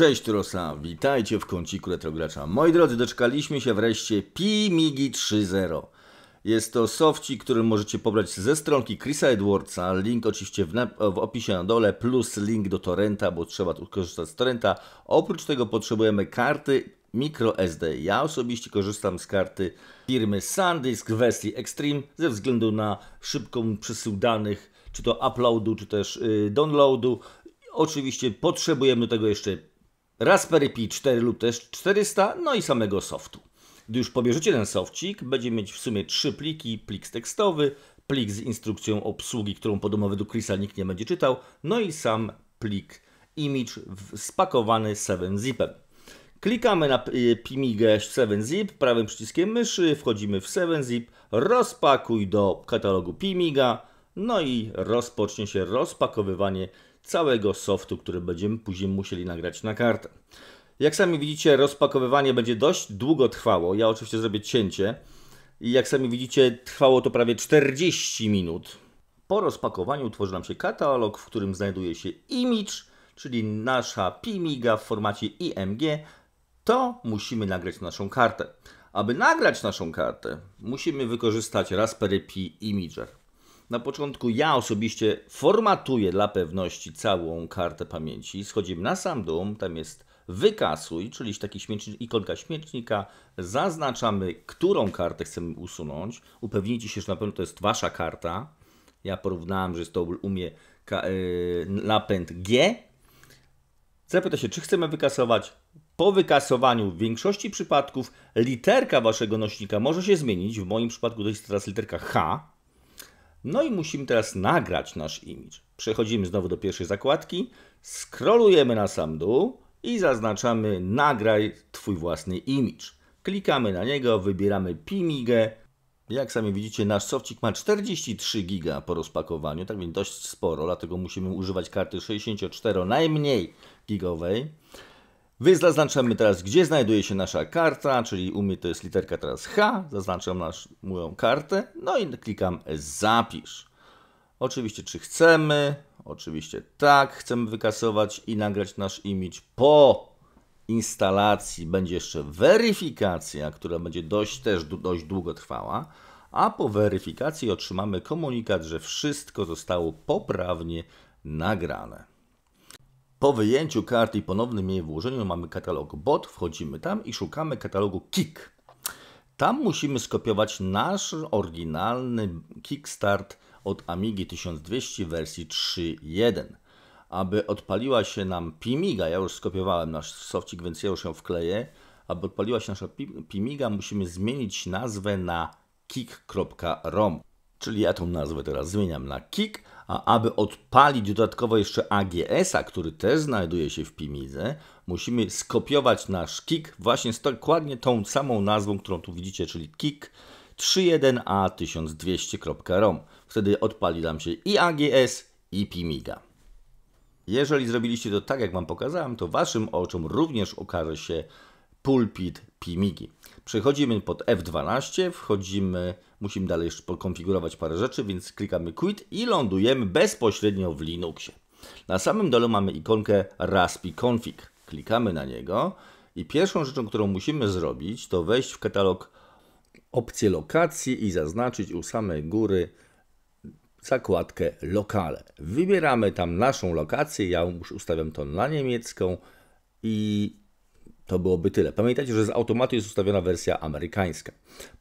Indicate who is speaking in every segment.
Speaker 1: Cześć Rosa, witajcie w kąciku Retrogracza. Moi drodzy, doczekaliśmy się wreszcie Pi Migi 3.0. Jest to sofcik, który możecie pobrać ze stronki Chrisa Edwardsa. Link oczywiście w, w, opisie na dole, plus link do torrenta, bo trzeba tu korzystać z torrenta. Oprócz tego potrzebujemy karty microSD. Ja osobiście korzystam z karty firmy SanDisk wersji Extreme ze względu na szybką przesył danych, czy to uploadu, czy też y, downloadu. Oczywiście potrzebujemy do tego jeszcze Raspberry Pi 4 lub też 400, no i samego softu. Gdy już pobierzecie ten softcik, będzie mieć w sumie trzy pliki, plik tekstowy, plik z instrukcją obsługi, którą podobno według Chrisa nikt nie będzie czytał, no i sam plik image spakowany 7-zipem. Klikamy na y, Pimigę 7-zip, prawym przyciskiem myszy, wchodzimy w 7-zip, rozpakuj do katalogu Pimiga, no i rozpocznie się rozpakowywanie całego softu, który będziemy później musieli nagrać na kartę. Jak sami widzicie, rozpakowywanie będzie dość długo trwało. Ja oczywiście zrobię cięcie. I jak sami widzicie, trwało to prawie 40 minut. Po rozpakowaniu utworzy nam się katalog, w którym znajduje się image, czyli nasza PIMIGA w formacie IMG. To musimy nagrać naszą kartę. Aby nagrać naszą kartę, musimy wykorzystać Raspberry Pi Imager. Na początku ja osobiście formatuję dla pewności całą kartę pamięci. Schodzimy na sam dół, tam jest wykasuj, czyli taki śmiecznik, ikonka śmietnika, zaznaczamy, którą kartę chcemy usunąć. Upewnijcie się, że na pewno to jest Wasza karta. Ja porównałem, że jest to u mnie e, napęd G. Zapyta się, czy chcemy wykasować. Po wykasowaniu w większości przypadków literka Waszego nośnika może się zmienić. W moim przypadku to jest teraz literka H no i musimy teraz nagrać nasz imidż. Przechodzimy znowu do pierwszej zakładki, scrollujemy na sam dół i zaznaczamy nagraj Twój własny imidż. Klikamy na niego, wybieramy PIMIGę. Jak sami widzicie, nasz sofcik ma 43 giga po rozpakowaniu, tak więc dość sporo, dlatego musimy używać karty 64 najmniej gigowej. Więc zaznaczamy teraz, gdzie znajduje się nasza karta, czyli u mnie to jest literka teraz H, zaznaczam nasz, moją kartę, no i klikam zapisz. Oczywiście, czy chcemy, oczywiście tak, chcemy wykasować i nagrać nasz image po instalacji będzie jeszcze weryfikacja, która będzie dość też dość długo trwała, a po weryfikacji otrzymamy komunikat, że wszystko zostało poprawnie nagrane. Po wyjęciu karty i ponownym jej włożeniu mamy katalog bot, wchodzimy tam i szukamy katalogu kick. Tam musimy skopiować nasz oryginalny kickstart od Amigi 1200 wersji 3.1. Aby odpaliła się nam Pimiga, ja już skopiowałem nasz sofcik, więc ja już ją wkleję. Aby odpaliła się nasza Pimiga, musimy zmienić nazwę na kick.rom. Czyli ja tą nazwę teraz zmieniam na kick, a aby odpalić dodatkowo jeszcze AGS-a, który też znajduje się w Pimidze, musimy skopiować nasz kick właśnie z dokładnie tą samą nazwą, którą tu widzicie, czyli kick 31a1200.rom. Wtedy odpali nam się i AGS, i Pimiga. Jeżeli zrobiliście to tak, jak Wam pokazałem, to Waszym oczom również okaże się pulpit Pimigi. Przechodzimy pod F12, wchodzimy, musimy dalej jeszcze pokonfigurować parę rzeczy, więc klikamy quit i lądujemy bezpośrednio w Linuxie. Na samym dole mamy ikonkę Raspi Config. Klikamy na niego i pierwszą rzeczą, którą musimy zrobić, to wejść w katalog opcję lokacji i zaznaczyć u samej góry zakładkę lokale. Wybieramy tam naszą lokację, ja już ustawiam to na niemiecką i to byłoby tyle. Pamiętajcie, że z automatu jest ustawiona wersja amerykańska.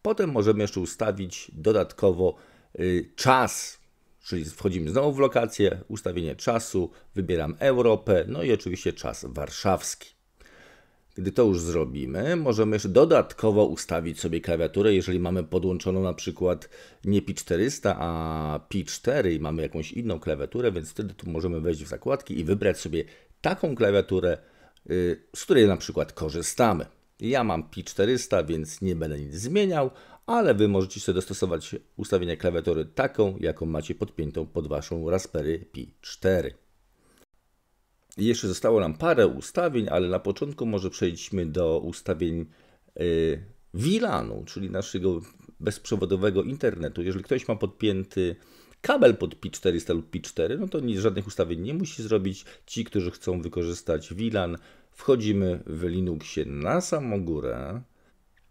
Speaker 1: Potem możemy jeszcze ustawić dodatkowo y, czas, czyli wchodzimy znowu w lokację, ustawienie czasu, wybieram Europę, no i oczywiście czas warszawski. Gdy to już zrobimy, możemy jeszcze dodatkowo ustawić sobie klawiaturę, jeżeli mamy podłączoną na przykład nie Pi 400, a Pi 4 i mamy jakąś inną klawiaturę, więc wtedy tu możemy wejść w zakładki i wybrać sobie taką klawiaturę, Y, z której na przykład korzystamy. Ja mam Pi 400, więc nie będę nic zmieniał, ale Wy możecie sobie dostosować ustawienia klawiatury taką, jaką macie podpiętą pod Waszą Raspberry Pi 4. Jeszcze zostało nam parę ustawień, ale na początku może przejdźmy do ustawień WiLANu, y, VLANu, czyli naszego bezprzewodowego internetu. Jeżeli ktoś ma podpięty kabel pod Pi 400 lub Pi 4 no to nic, żadnych ustawień nie musi zrobić. Ci, którzy chcą wykorzystać VLAN, Wchodzimy w Linuxie na samą górę,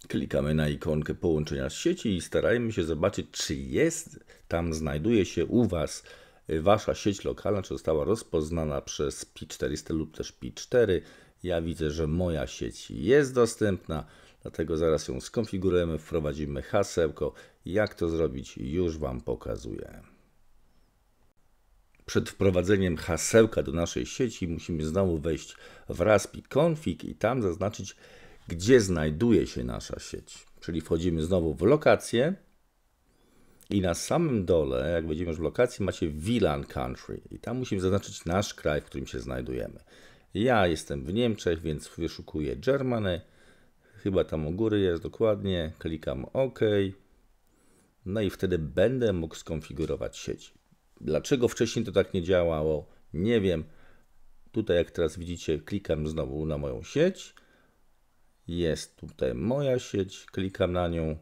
Speaker 1: klikamy na ikonkę połączenia z sieci i starajmy się zobaczyć, czy jest, tam znajduje się u Was Wasza sieć lokalna, czy została rozpoznana przez PI400 lub też PI4. Ja widzę, że moja sieć jest dostępna, dlatego zaraz ją skonfigurujemy, wprowadzimy hasełko. Jak to zrobić, już Wam pokazuję przed wprowadzeniem hasełka do naszej sieci musimy znowu wejść w raspi config i tam zaznaczyć, gdzie znajduje się nasza sieć. Czyli wchodzimy znowu w lokację i na samym dole, jak będziemy już w lokacji, macie VLAN country i tam musimy zaznaczyć nasz kraj, w którym się znajdujemy. Ja jestem w Niemczech, więc wyszukuję Germany. Chyba tam u góry jest dokładnie. Klikam OK. No i wtedy będę mógł skonfigurować sieć. Dlaczego wcześniej to tak nie działało? Nie wiem. Tutaj, jak teraz widzicie, klikam znowu na moją sieć. Jest tutaj moja sieć, klikam na nią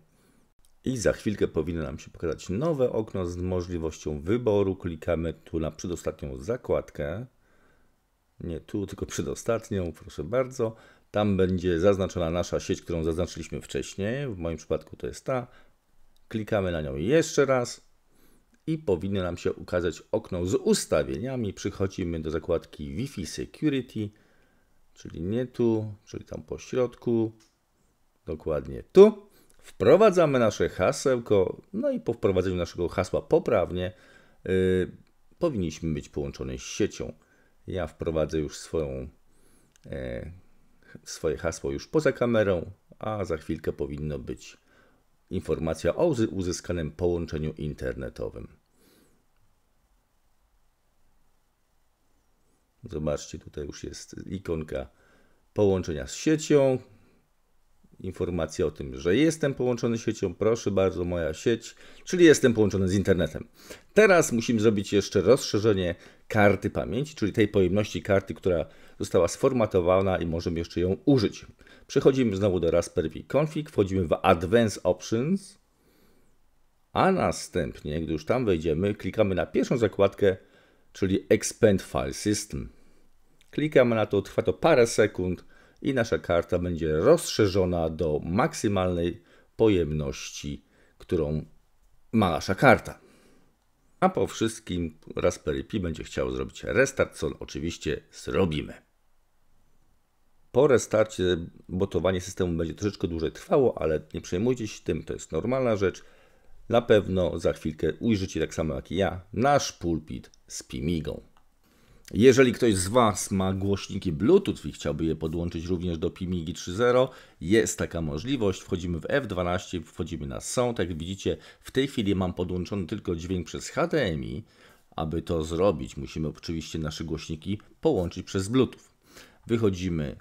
Speaker 1: i za chwilkę powinno nam się pokazać nowe okno z możliwością wyboru. Klikamy tu na przedostatnią zakładkę. Nie tu, tylko przedostatnią, proszę bardzo. Tam będzie zaznaczona nasza sieć, którą zaznaczyliśmy wcześniej. W moim przypadku to jest ta. Klikamy na nią jeszcze raz i powinno nam się ukazać okno z ustawieniami. Przychodzimy do zakładki Wi-Fi Security, czyli nie tu, czyli tam po środku, dokładnie tu. Wprowadzamy nasze hasełko, no i po wprowadzeniu naszego hasła poprawnie yy, powinniśmy być połączony z siecią. Ja wprowadzę już swoją, e, swoje hasło już poza kamerą, a za chwilkę powinno być informacja o uzyskanym połączeniu internetowym. Zobaczcie, tutaj już jest ikonka połączenia z siecią. Informacja o tym, że jestem połączony z siecią. Proszę bardzo, moja sieć, czyli jestem połączony z internetem. Teraz musimy zrobić jeszcze rozszerzenie karty pamięci, czyli tej pojemności karty, która została sformatowana i możemy jeszcze ją użyć. Przechodzimy znowu do Raspberry Config, wchodzimy w Advanced Options, a następnie, gdy już tam wejdziemy, klikamy na pierwszą zakładkę, czyli Expand File System. Klikamy na to, trwa to parę sekund i nasza karta będzie rozszerzona do maksymalnej pojemności, którą ma nasza karta. A po wszystkim Raspberry Pi będzie chciał zrobić restart, co oczywiście zrobimy. Po restarcie botowanie systemu będzie troszeczkę dłużej trwało, ale nie przejmujcie się tym, to jest normalna rzecz. Na pewno za chwilkę ujrzycie tak samo jak ja nasz pulpit z Pimigą. Jeżeli ktoś z Was ma głośniki Bluetooth i chciałby je podłączyć również do PIMIGI 3.0, jest taka możliwość. Wchodzimy w F12, wchodzimy na Sound. Jak widzicie, w tej chwili mam podłączony tylko dźwięk przez HDMI. Aby to zrobić, musimy oczywiście nasze głośniki połączyć przez Bluetooth. Wychodzimy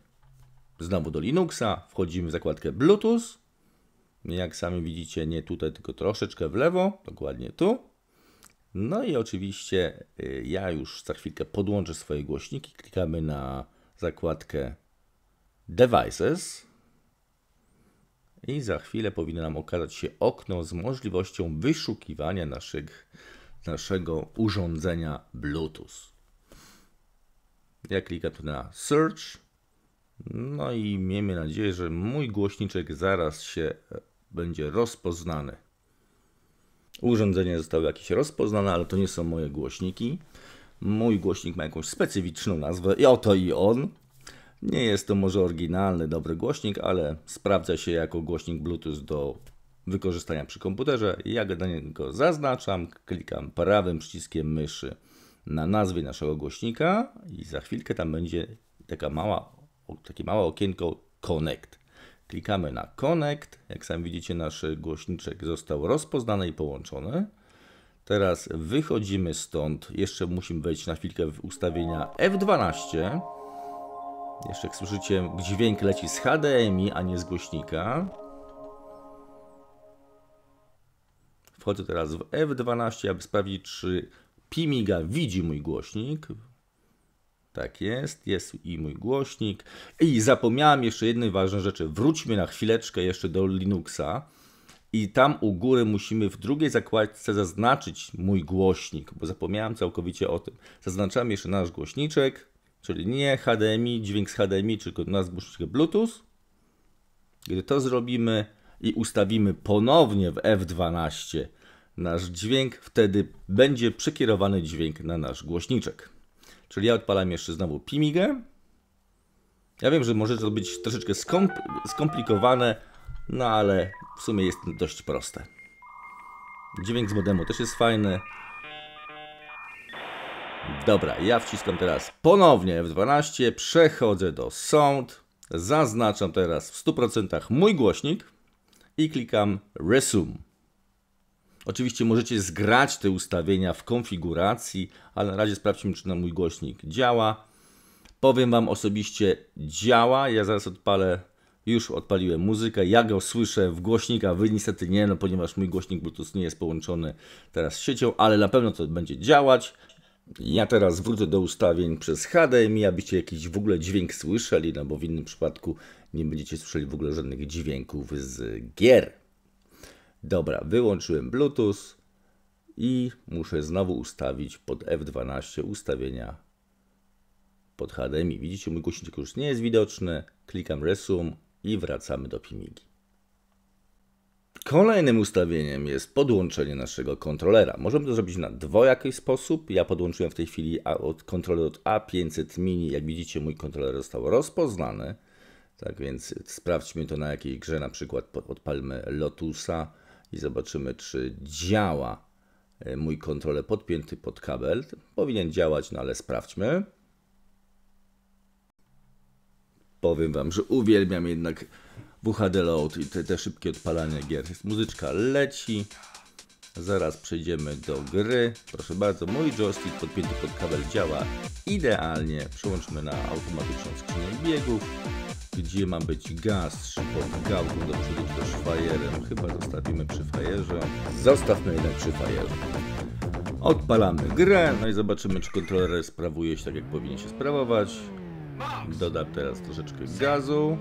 Speaker 1: znowu do Linuxa, wchodzimy w zakładkę Bluetooth. Jak sami widzicie, nie tutaj, tylko troszeczkę w lewo, dokładnie tu. No i oczywiście y, ja już za chwilkę podłączę swoje głośniki. Klikamy na zakładkę Devices. I za chwilę powinno nam okazać się okno z możliwością wyszukiwania naszych, naszego urządzenia Bluetooth. Ja klikam tu na Search. No i miejmy nadzieję, że mój głośniczek zaraz się e, będzie rozpoznany. Urządzenie zostało jakieś rozpoznane, ale to nie są moje głośniki. Mój głośnik ma jakąś specyficzną nazwę i oto i on. Nie jest to może oryginalny, dobry głośnik, ale sprawdza się jako głośnik Bluetooth do wykorzystania przy komputerze. Ja go na go zaznaczam, klikam prawym przyciskiem myszy na nazwie naszego głośnika i za chwilkę tam będzie taka mała, takie małe okienko Connect. Klikamy na Connect. Jak sami widzicie, nasz głośniczek został rozpoznany i połączony. Teraz wychodzimy stąd. Jeszcze musimy wejść na chwilkę w ustawienia F12. Jeszcze jak słyszycie, dźwięk leci z HDMI, a nie z głośnika. Wchodzę teraz w F12, aby sprawdzić, czy Pimiga widzi mój głośnik. Tak jest, jest i mój głośnik. I zapomniałem jeszcze jednej ważnej rzeczy. Wróćmy na chwileczkę jeszcze do Linuxa. I tam u góry musimy w drugiej zakładce zaznaczyć mój głośnik, bo zapomniałem całkowicie o tym. Zaznaczamy jeszcze nasz głośniczek, czyli nie HDMI, dźwięk z HDMI, tylko nasz głośniczek Bluetooth. Gdy to zrobimy i ustawimy ponownie w F12 nasz dźwięk, wtedy będzie przekierowany dźwięk na nasz głośniczek. Czyli ja odpalam jeszcze znowu Pimigę. Ja wiem, że może to być troszeczkę skomp skomplikowane, no ale w sumie jest dość proste. Dźwięk z modemu też jest fajny. Dobra, ja wciskam teraz ponownie F12, przechodzę do Sound, zaznaczam teraz w 100% mój głośnik i klikam Resume. Oczywiście możecie zgrać te ustawienia w konfiguracji, ale na razie sprawdźmy, czy na mój głośnik działa. Powiem Wam osobiście, działa. Ja zaraz odpalę, już odpaliłem muzykę. Ja go słyszę w głośnika, Wy niestety nie, no ponieważ mój głośnik Bluetooth nie jest połączony teraz z siecią, ale na pewno to będzie działać. Ja teraz wrócę do ustawień przez HDMI, abyście jakiś w ogóle dźwięk słyszeli, no bo w innym przypadku nie będziecie słyszeli w ogóle żadnych dźwięków z gier. Dobra, wyłączyłem Bluetooth i muszę znowu ustawić pod F12 ustawienia pod HDMI. Widzicie, mój głośniczek już nie jest widoczny. Klikam Resume i wracamy do PIMIGI. Kolejnym ustawieniem jest podłączenie naszego kontrolera. Możemy to zrobić na dwojaki sposób. Ja podłączyłem w tej chwili od kontroler od A500 Mini. Jak widzicie, mój kontroler został rozpoznany. Tak więc sprawdźmy to na jakiej grze, na przykład odpalmy Lotusa i zobaczymy, czy działa e, mój kontroler podpięty pod kabel. Powinien działać, no ale sprawdźmy. Powiem Wam, że uwielbiam jednak WHD Load i te, te szybkie odpalanie gier. Muzyczka leci. Zaraz przejdziemy do gry. Proszę bardzo, mój joystick podpięty pod kabel działa idealnie. Przełączmy na automatyczną skrzynię biegów gdzie ma być gaz, pod gałku do przodu też fajerem Chyba zostawimy przy fajerze. Zostawmy jednak przy fajerze. Odpalamy grę, no i zobaczymy, czy kontroler sprawuje się tak, jak powinien się sprawować. Dodam teraz troszeczkę gazu.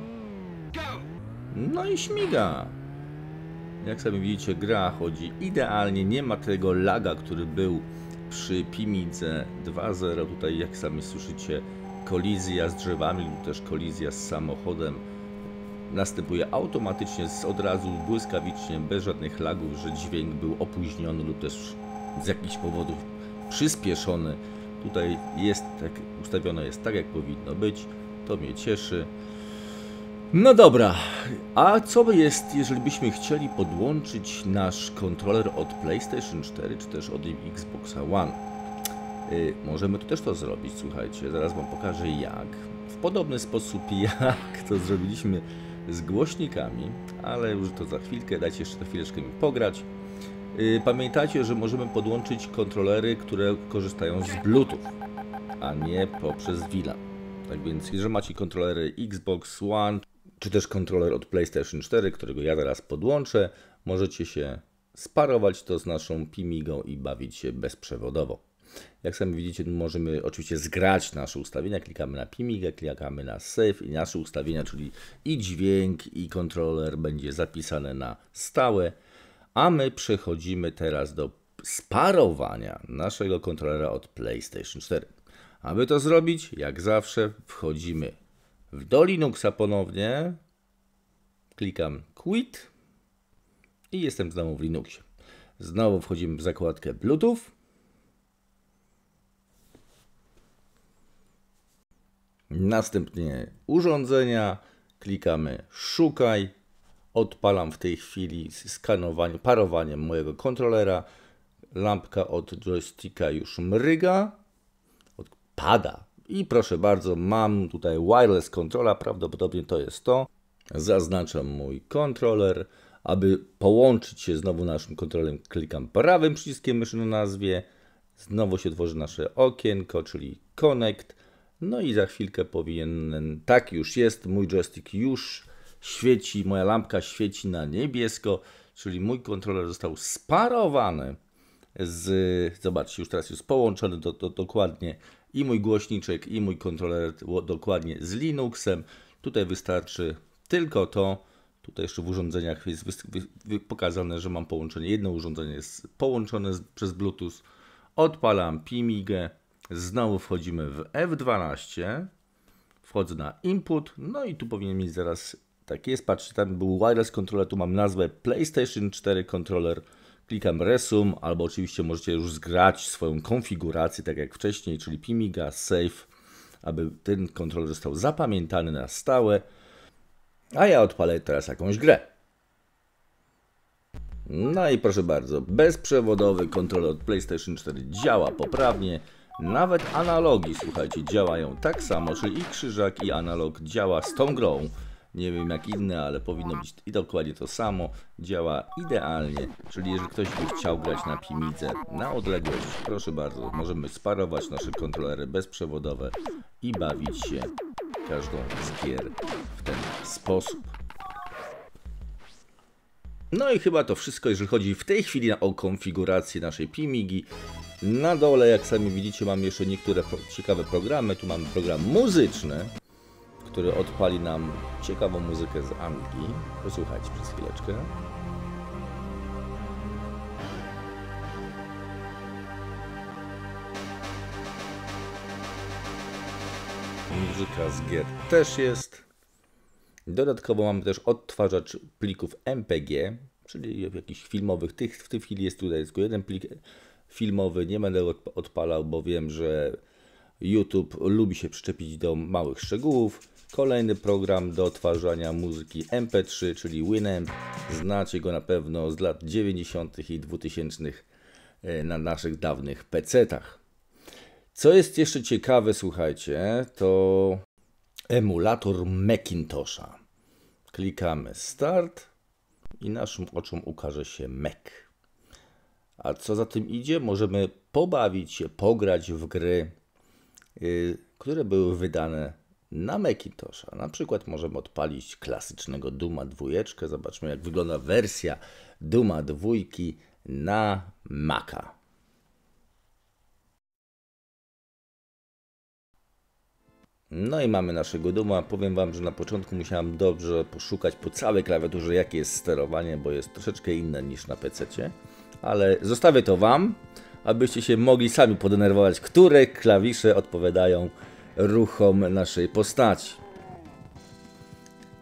Speaker 1: No i śmiga. Jak sami widzicie, gra chodzi idealnie, nie ma tego laga, który był przy Pimidze 2.0. Tutaj, jak sami słyszycie, kolizja z drzewami lub też kolizja z samochodem następuje automatycznie, z od razu, błyskawicznie, bez żadnych lagów, że dźwięk był opóźniony lub też z jakichś powodów przyspieszony. Tutaj jest tak, ustawione jest tak, jak powinno być. To mnie cieszy. No dobra, a co jest, jeżeli byśmy chcieli podłączyć nasz kontroler od PlayStation 4 czy też od Xbox One? Y, możemy tu też to zrobić, słuchajcie, zaraz Wam pokażę jak. W podobny sposób jak to zrobiliśmy z głośnikami, ale już to za chwilkę, dajcie jeszcze chwileczkę mi pograć. Y, pamiętajcie, że możemy podłączyć kontrolery, które korzystają z Bluetooth, a nie poprzez WILA. Tak więc, jeżeli macie kontrolery Xbox One, czy też kontroler od PlayStation 4, którego ja teraz podłączę, możecie się sparować to z naszą Pimigą i bawić się bezprzewodowo. Jak sami widzicie, możemy oczywiście zgrać nasze ustawienia. Klikamy na PIMIG, klikamy na Save i nasze ustawienia, czyli i dźwięk, i kontroler będzie zapisane na stałe. A my przechodzimy teraz do sparowania naszego kontrolera od PlayStation 4. Aby to zrobić, jak zawsze wchodzimy do Linuxa ponownie, klikam Quit i jestem znowu w Linuxie. Znowu wchodzimy w zakładkę Bluetooth Następnie urządzenia, klikamy szukaj. Odpalam w tej chwili skanowanie, parowaniem mojego kontrolera. Lampka od joysticka już mryga, pada. I proszę bardzo, mam tutaj wireless kontrola, prawdopodobnie to jest to. Zaznaczam mój kontroler. Aby połączyć się znowu naszym kontrolerem, klikam prawym przyciskiem myszy na nazwie. Znowu się tworzy nasze okienko, czyli Connect. No i za chwilkę powinien, tak już jest, mój joystick już świeci, moja lampka świeci na niebiesko, czyli mój kontroler został sparowany z, zobaczcie, już teraz jest połączony do, do, dokładnie i mój głośniczek, i mój kontroler dokładnie z Linuxem. Tutaj wystarczy tylko to, tutaj jeszcze w urządzeniach jest pokazane, że mam połączenie, jedno urządzenie jest połączone z, przez Bluetooth. Odpalam Pimigę, Znowu wchodzimy w F12. Wchodzę na input. No i tu powinien mieć zaraz tak jest. Patrzcie, tam był wireless controller. Tu mam nazwę PlayStation 4 controller. Klikam Resum, albo oczywiście możecie już zgrać swoją konfigurację, tak jak wcześniej, czyli Pimiga, Save, aby ten kontroler został zapamiętany na stałe. A ja odpalę teraz jakąś grę. No i proszę bardzo, bezprzewodowy kontroler od PlayStation 4 działa poprawnie. Nawet analogi, słuchajcie, działają tak samo, czyli i krzyżak, i analog działa z tą grą. Nie wiem jak inne, ale powinno być i dokładnie to samo. Działa idealnie, czyli jeżeli ktoś by chciał grać na Pimidze na odległość, proszę bardzo, możemy sparować nasze kontrolery bezprzewodowe i bawić się każdą z gier w ten sposób. No i chyba to wszystko, jeżeli chodzi w tej chwili o konfigurację naszej Pimigi. Na dole, jak sami widzicie, mam jeszcze niektóre ciekawe programy. Tu mamy program muzyczny, który odpali nam ciekawą muzykę z Anglii. Posłuchajcie przez chwileczkę. Muzyka z gier też jest. Dodatkowo mamy też odtwarzacz plików MPG, czyli jakichś filmowych. Tych, w tej chwili jest tutaj tylko jeden plik filmowy. Nie będę odpalał, bo wiem, że YouTube lubi się przyczepić do małych szczegółów. Kolejny program do odtwarzania muzyki MP3, czyli Winamp. Znacie go na pewno z lat 90. i 2000 e, na naszych dawnych PC-tach. Co jest jeszcze ciekawe, słuchajcie, to emulator Macintosha. Klikamy Start i naszym oczom ukaże się Mac. A co za tym idzie? Możemy pobawić się, pograć w gry, yy, które były wydane na Macintosha. Na przykład możemy odpalić klasycznego Duma dwójeczkę. Zobaczmy jak wygląda wersja Duma dwójki na Maca. No i mamy naszego Duma. Powiem Wam, że na początku musiałem dobrze poszukać po całej klawiaturze, jakie jest sterowanie, bo jest troszeczkę inne niż na PC. Ale zostawię to Wam, abyście się mogli sami podenerwować, które klawisze odpowiadają ruchom naszej postaci.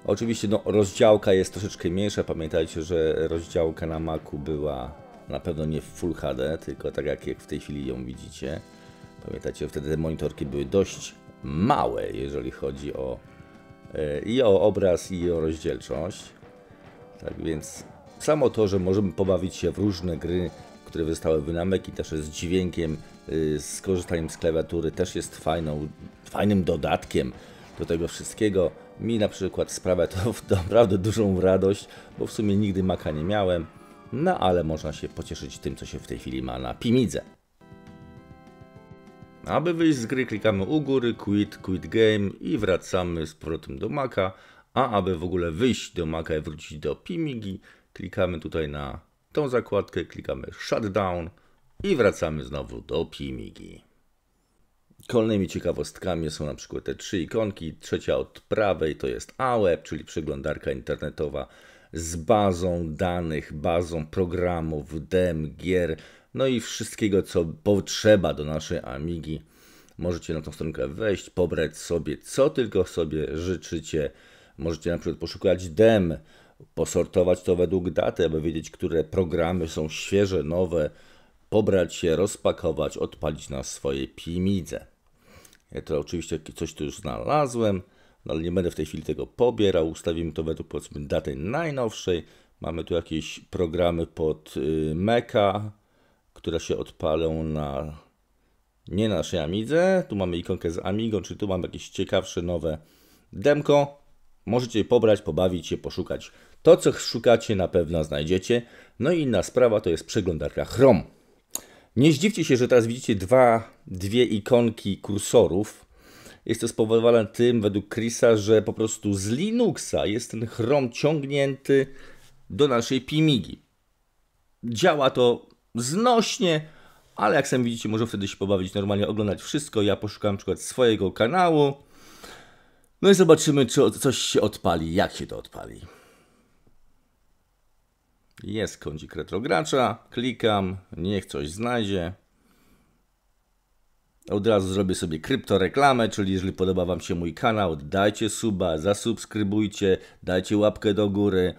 Speaker 1: Oczywiście no, rozdziałka jest troszeczkę mniejsza. Pamiętajcie, że rozdziałka na Macu była na pewno nie w Full HD, tylko tak jak w tej chwili ją widzicie. Pamiętajcie, wtedy te monitorki były dość małe, jeżeli chodzi o e, i o obraz, i o rozdzielczość. Tak więc samo to, że możemy pobawić się w różne gry, które wystały wynamek i też z dźwiękiem, z y, korzystaniem z klawiatury, też jest fajną, fajnym dodatkiem do tego wszystkiego. Mi na przykład sprawia to naprawdę dużą radość, bo w sumie nigdy maka nie miałem, no ale można się pocieszyć tym, co się w tej chwili ma na Pimidze. Aby wyjść z gry klikamy u góry, quit, quit game i wracamy z powrotem do Maca. A aby w ogóle wyjść do Maca i wrócić do Pimigi, klikamy tutaj na tą zakładkę, klikamy shutdown i wracamy znowu do Pimigi. Kolejnymi ciekawostkami są na przykład te trzy ikonki. Trzecia od prawej to jest AWeb, czyli przeglądarka internetowa z bazą danych, bazą programów, dem, gier, no i wszystkiego, co potrzeba do naszej Amigi. Możecie na tą stronkę wejść, pobrać sobie co tylko sobie życzycie. Możecie na przykład poszukać dem, posortować to według daty, aby wiedzieć, które programy są świeże, nowe, pobrać je, rozpakować, odpalić na swoje pimidze. Ja to oczywiście coś tu już znalazłem, no ale nie będę w tej chwili tego pobierał. Ustawimy to według powiedzmy daty najnowszej. Mamy tu jakieś programy pod y, Meka, które się odpalą na nie naszej Amidze. Tu mamy ikonkę z Amigą, czy tu mamy jakieś ciekawsze nowe demko. Możecie je pobrać, pobawić się, poszukać. To, co szukacie, na pewno znajdziecie. No i inna sprawa to jest przeglądarka Chrome. Nie zdziwcie się, że teraz widzicie dwa, dwie ikonki kursorów. Jest to spowodowane tym, według Chrisa, że po prostu z Linuxa jest ten Chrome ciągnięty do naszej Pimigi. Działa to znośnie, ale jak sami widzicie, może wtedy się pobawić, normalnie oglądać wszystko. Ja poszukałem przykład swojego kanału. No i zobaczymy, czy coś się odpali, jak się to odpali. Jest kącik retrogracza, klikam, niech coś znajdzie. Od razu zrobię sobie kryptoreklamę, czyli jeżeli podoba Wam się mój kanał, dajcie suba, zasubskrybujcie, dajcie łapkę do góry.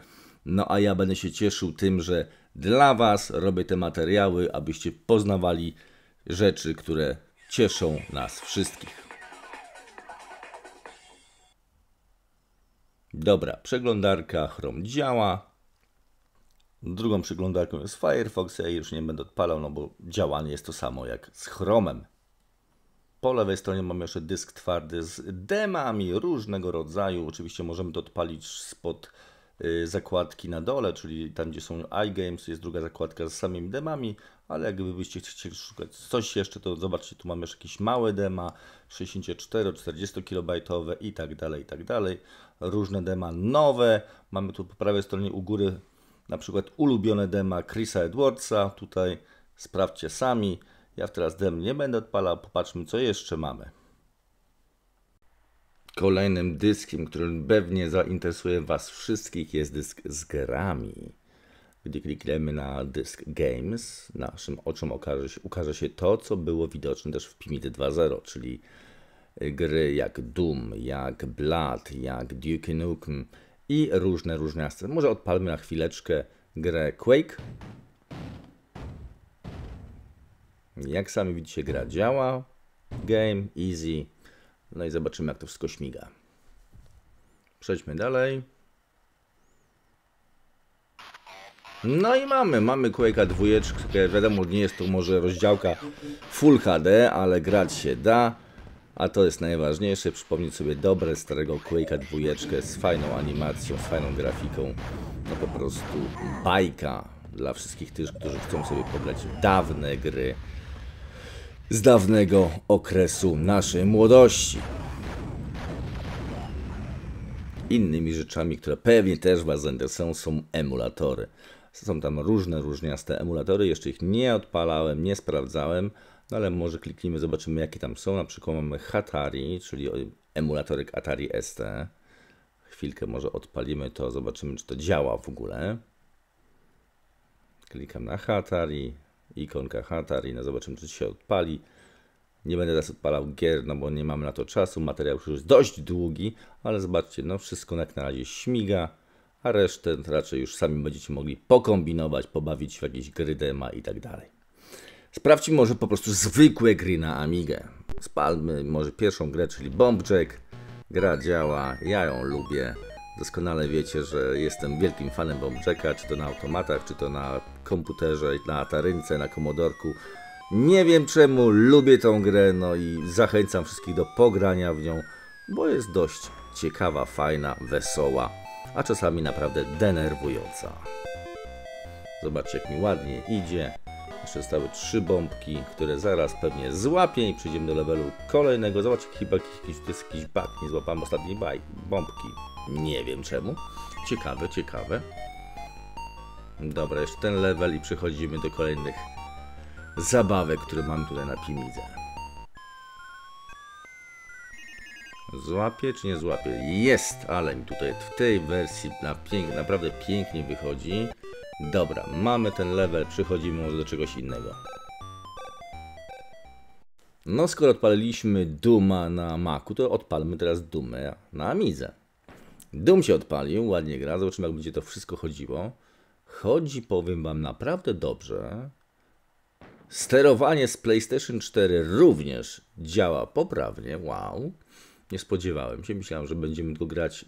Speaker 1: No a ja będę się cieszył tym, że dla Was robię te materiały, abyście poznawali rzeczy, które cieszą nas wszystkich. Dobra, przeglądarka Chrome działa. Drugą przeglądarką jest Firefox. Ja już nie będę odpalał, no bo działanie jest to samo jak z Chromem. Po lewej stronie mamy jeszcze dysk twardy z demami różnego rodzaju. Oczywiście możemy to odpalić spod Y, zakładki na dole, czyli tam gdzie są iGames, jest druga zakładka z samymi demami, ale jakbyście chcieli szukać coś jeszcze, to zobaczcie, tu mamy jeszcze jakieś małe dema, 64, 40 kB i tak dalej, i tak dalej. Różne dema nowe, mamy tu po prawej stronie u góry na przykład ulubione dema Chrisa Edwardsa, tutaj sprawdźcie sami. Ja teraz dem nie będę odpalał, popatrzmy co jeszcze mamy. Kolejnym dyskiem, który pewnie zainteresuje Was wszystkich, jest dysk z grami. Gdy klikniemy na dysk Games, naszym oczom okaże się, ukaże się to, co było widoczne też w Pimity 2.0, czyli y, gry jak Doom, jak Blood, jak Duke Nukem i różne różniaste. Może odpalmy na chwileczkę grę Quake. Jak sami widzicie, gra działa. Game, easy, no i zobaczymy, jak to wszystko śmiga. Przejdźmy dalej. No i mamy, mamy Quake'a dwójeczkę, wiadomo nie jest to może rozdziałka Full HD, ale grać się da. A to jest najważniejsze, przypomnieć sobie dobre starego Quake'a dwójeczkę z fajną animacją, z fajną grafiką. No po prostu bajka dla wszystkich tych, którzy chcą sobie pograć dawne gry z dawnego okresu naszej młodości. Innymi rzeczami, które pewnie też Was zainteresują, są emulatory. Są tam różne, różniaste emulatory. Jeszcze ich nie odpalałem, nie sprawdzałem, no ale może kliknijmy, zobaczymy jakie tam są. Na przykład mamy Hatari, czyli emulatorek Atari ST. Chwilkę może odpalimy to, zobaczymy czy to działa w ogóle. Klikam na Hatari, ikonka na no Zobaczymy, czy się odpali. Nie będę teraz odpalał gier, no bo nie mamy na to czasu. Materiał już jest dość długi, ale zobaczcie, no wszystko jak na razie śmiga, a resztę raczej już sami będziecie mogli pokombinować, pobawić w jakieś gry dema i tak dalej. Sprawdźmy może po prostu zwykłe gry na Amigę. Spalmy może pierwszą grę, czyli Bombjack. Gra działa, ja ją lubię. Doskonale wiecie, że jestem wielkim fanem Bomb Jacka, czy to na automatach, czy to na komputerze, na Atarynce, na Komodorku. Nie wiem czemu, lubię tą grę, no i zachęcam wszystkich do pogrania w nią, bo jest dość ciekawa, fajna, wesoła, a czasami naprawdę denerwująca. Zobaczcie jak mi ładnie idzie. Jeszcze zostały trzy bombki, które zaraz pewnie złapię i przejdziemy do levelu kolejnego. Zobaczcie, chyba jakiś, jakiś bug, nie złapałem ostatniej baj, bombki. Nie wiem czemu. Ciekawe, ciekawe. Dobra, jeszcze ten level i przechodzimy do kolejnych zabawek, które mam tutaj na Pimidze. Złapie czy nie złapie? Jest, ale mi tutaj w tej wersji na pięk naprawdę pięknie wychodzi. Dobra, mamy ten level, przechodzimy do czegoś innego. No skoro odpaliliśmy Duma na Macu, to odpalmy teraz Dumę na Amidze. Dum się odpalił, ładnie gra, zobaczymy jak będzie to wszystko chodziło. Chodzi, powiem wam, naprawdę dobrze. Sterowanie z PlayStation 4 również działa poprawnie, wow. Nie spodziewałem się, myślałem, że będziemy go grać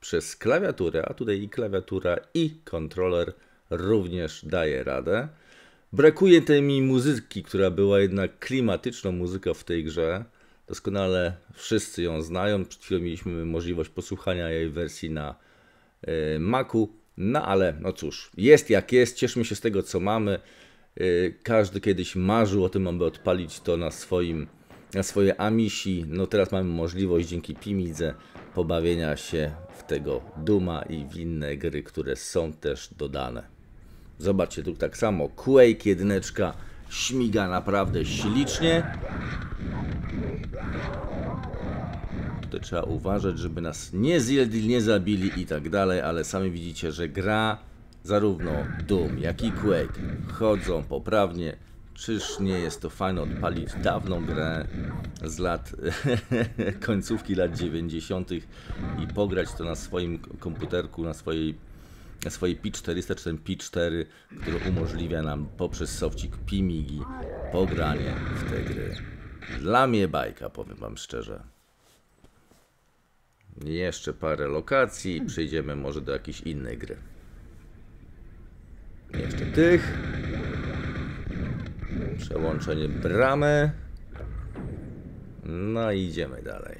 Speaker 1: przez klawiaturę, a tutaj i klawiatura i kontroler również daje radę. Brakuje tej mi muzyki, która była jednak klimatyczną muzyką w tej grze. Doskonale wszyscy ją znają. Przed chwilą mieliśmy możliwość posłuchania jej wersji na e, Macu. No ale no cóż, jest jak jest, cieszmy się z tego co mamy. E, każdy kiedyś marzył o tym, aby odpalić to na swoim na swoje Amisi. No teraz mamy możliwość dzięki Pimidze pobawienia się w tego Duma i w inne gry, które są też dodane. Zobaczcie, tu tak samo Quake jedyneczka śmiga naprawdę ślicznie. Tutaj trzeba uważać, żeby nas nie, zjedli, nie zabili i tak dalej, ale sami widzicie, że gra zarówno Doom, jak i Quake chodzą poprawnie. Czyż nie jest to fajne odpalić dawną grę z lat końcówki lat 90. i pograć to na swoim komputerku, na swojej na swojej Pi 400 czy ten Pi 4, który umożliwia nam poprzez sofcik PIMIGI pogranie w te gry. Dla mnie bajka, powiem wam szczerze. Jeszcze parę lokacji przejdziemy może do jakiejś innej gry. Jeszcze tych. Przełączenie bramy. No i idziemy dalej.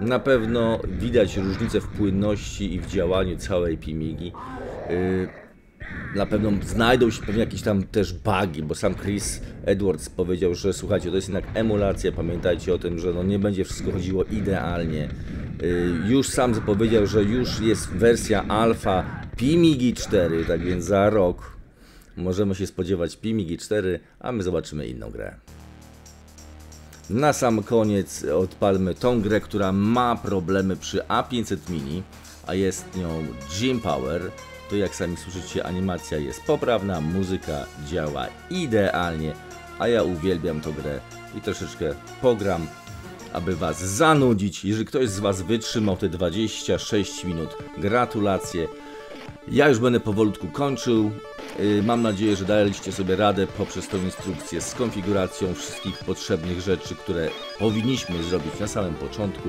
Speaker 1: Na pewno widać różnicę w płynności i w działaniu całej Pimigi. Yy, na pewno znajdą się pewnie jakieś tam też bugi, bo sam Chris Edwards powiedział, że słuchajcie, to jest jednak emulacja, pamiętajcie o tym, że no nie będzie wszystko chodziło idealnie. Y, już sam zapowiedział, że już jest wersja alfa Pimigi 4, tak więc za rok możemy się spodziewać Pimigi 4, a my zobaczymy inną grę. Na sam koniec odpalmy tą grę, która ma problemy przy A500 Mini, a jest nią Jim Power, to jak sami słyszycie, animacja jest poprawna, muzyka działa idealnie, a ja uwielbiam tę grę i troszeczkę pogram, aby Was zanudzić. Jeżeli ktoś z Was wytrzymał te 26 minut, gratulacje. Ja już będę powolutku kończył. Y, mam nadzieję, że daliście sobie radę poprzez tą instrukcję z konfiguracją wszystkich potrzebnych rzeczy, które powinniśmy zrobić na samym początku.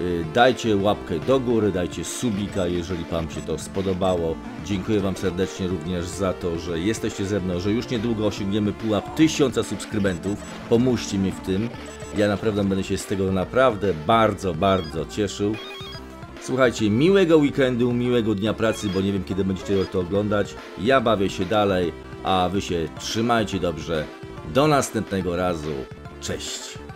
Speaker 1: Y, dajcie łapkę do góry, dajcie subika, jeżeli Wam się to spodobało. Dziękuję Wam serdecznie również za to, że jesteście ze mną, że już niedługo osiągniemy pułap tysiąca subskrybentów. Pomóżcie mi w tym. Ja naprawdę będę się z tego naprawdę bardzo, bardzo cieszył. Słuchajcie, miłego weekendu, miłego dnia pracy, bo nie wiem kiedy będziecie to oglądać. Ja bawię się dalej, a Wy się trzymajcie dobrze. Do następnego razu. Cześć!